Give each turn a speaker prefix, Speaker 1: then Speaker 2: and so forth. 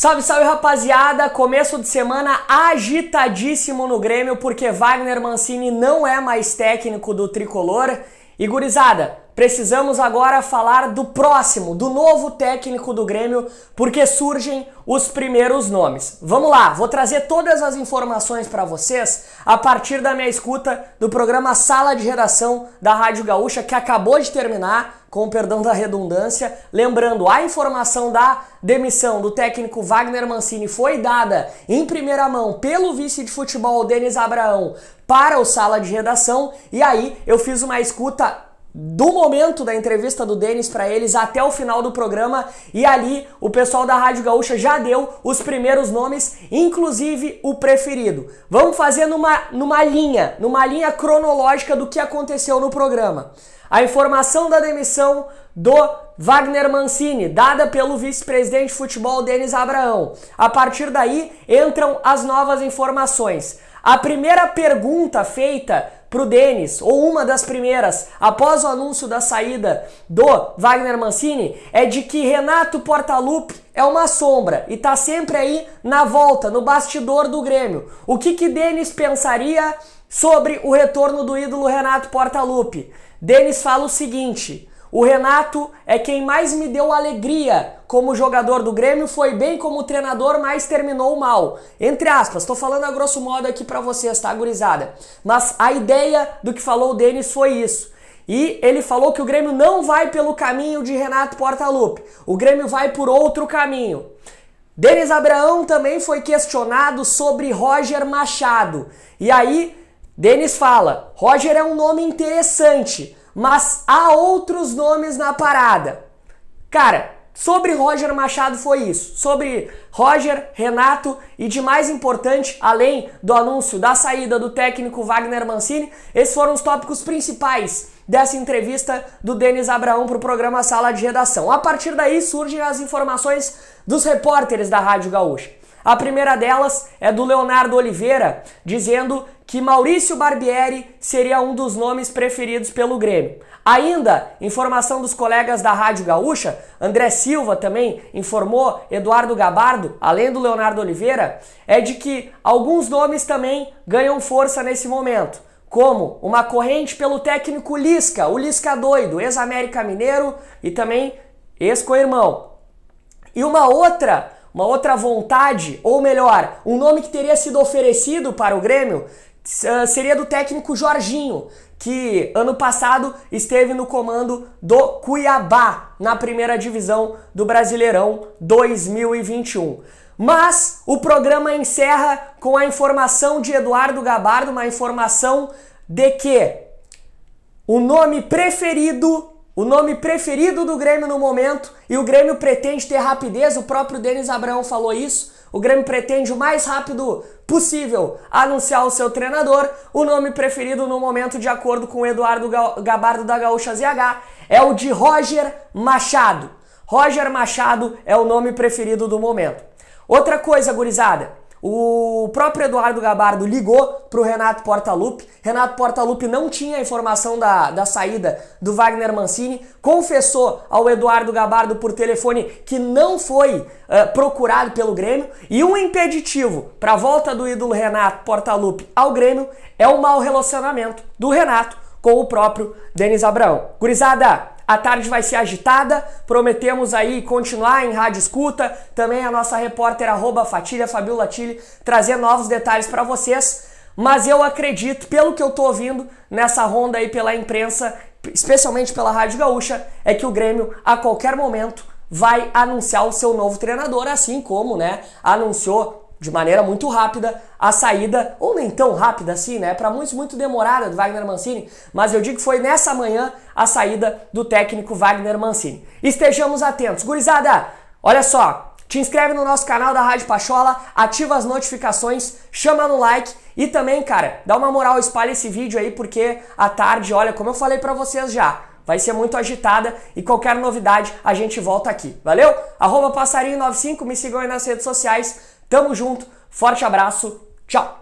Speaker 1: Salve, salve rapaziada! Começo de semana agitadíssimo no Grêmio porque Wagner Mancini não é mais técnico do tricolor. E gurizada, precisamos agora falar do próximo, do novo técnico do Grêmio, porque surgem os primeiros nomes. Vamos lá, vou trazer todas as informações para vocês a partir da minha escuta do programa Sala de Redação da Rádio Gaúcha, que acabou de terminar, com o perdão da redundância. Lembrando, a informação da demissão do técnico Wagner Mancini foi dada em primeira mão pelo vice de futebol Denis Abraão para o Sala de Redação, e aí eu fiz uma escuta do momento da entrevista do Denis para eles até o final do programa e ali o pessoal da Rádio Gaúcha já deu os primeiros nomes, inclusive o preferido. Vamos fazer numa, numa linha, numa linha cronológica do que aconteceu no programa. A informação da demissão do Wagner Mancini, dada pelo vice-presidente de futebol Denis Abraão. A partir daí entram as novas informações. A primeira pergunta feita para o Denis, ou uma das primeiras, após o anúncio da saída do Wagner Mancini, é de que Renato Portaluppi é uma sombra e tá sempre aí na volta, no bastidor do Grêmio. O que que Denis pensaria sobre o retorno do ídolo Renato Portaluppi? Denis fala o seguinte: o Renato é quem mais me deu alegria como jogador do Grêmio, foi bem como treinador, mas terminou mal. Entre aspas, estou falando a grosso modo aqui para vocês, tá, gurizada? Mas a ideia do que falou o Denis foi isso. E ele falou que o Grêmio não vai pelo caminho de Renato Portaluppi. O Grêmio vai por outro caminho. Denis Abraão também foi questionado sobre Roger Machado. E aí, Denis fala: Roger é um nome interessante, mas há outros nomes na parada. Cara, sobre Roger Machado foi isso. Sobre Roger, Renato e de mais importante, além do anúncio da saída do técnico Wagner Mancini, esses foram os tópicos principais dessa entrevista do Denis Abraão para o programa Sala de Redação. A partir daí surgem as informações dos repórteres da Rádio Gaúcha. A primeira delas é do Leonardo Oliveira, dizendo que Maurício Barbieri seria um dos nomes preferidos pelo Grêmio. Ainda, informação dos colegas da Rádio Gaúcha, André Silva também informou, Eduardo Gabardo, além do Leonardo Oliveira, é de que alguns nomes também ganham força nesse momento, como uma corrente pelo técnico Lisca, o Lisca doido, ex-América Mineiro e também ex-co-irmão. E uma outra uma outra vontade, ou melhor, um nome que teria sido oferecido para o Grêmio ah, seria do técnico Jorginho, que ano passado esteve no comando do Cuiabá na primeira divisão do Brasileirão 2021. Mas o programa encerra com a informação de Eduardo Gabardo, uma informação de que o nome preferido o nome preferido do Grêmio no momento e o Grêmio pretende ter rapidez, o próprio Denis Abraão falou isso. O Grêmio pretende o mais rápido possível anunciar o seu treinador. O nome preferido no momento, de acordo com o Eduardo Gabardo da Gaúcha ZH, é o de Roger Machado. Roger Machado é o nome preferido do momento. Outra coisa, gurizada, o próprio Eduardo Gabardo ligou para o Renato Portaluppi. Renato Portaluppi não tinha informação da, da saída do Wagner Mancini. Confessou ao Eduardo Gabardo por telefone que não foi uh, procurado pelo Grêmio. E um impeditivo para a volta do ídolo Renato Portaluppi ao Grêmio é o mau relacionamento do Renato com o próprio Denis Abraão. Gurizada, a tarde vai ser agitada, prometemos aí continuar em rádio escuta, também a nossa repórter arroba Fatilha Fabiola Tilly trazer novos detalhes para vocês. Mas eu acredito, pelo que eu tô ouvindo nessa ronda aí pela imprensa, especialmente pela Rádio Gaúcha, é que o Grêmio a qualquer momento vai anunciar o seu novo treinador, assim como, né, anunciou de maneira muito rápida a saída, ou nem tão rápida assim, né? Para muitos, muito demorada do Wagner Mancini, mas eu digo que foi nessa manhã a saída do técnico Wagner Mancini. Estejamos atentos. Gurizada, olha só, te inscreve no nosso canal da Rádio Pachola, ativa as notificações, chama no like e também, cara, dá uma moral, espalha esse vídeo aí, porque à tarde, olha, como eu falei para vocês já, vai ser muito agitada e qualquer novidade a gente volta aqui, valeu? Arroba passarinho95, me sigam aí nas redes sociais Tamo junto, forte abraço, tchau!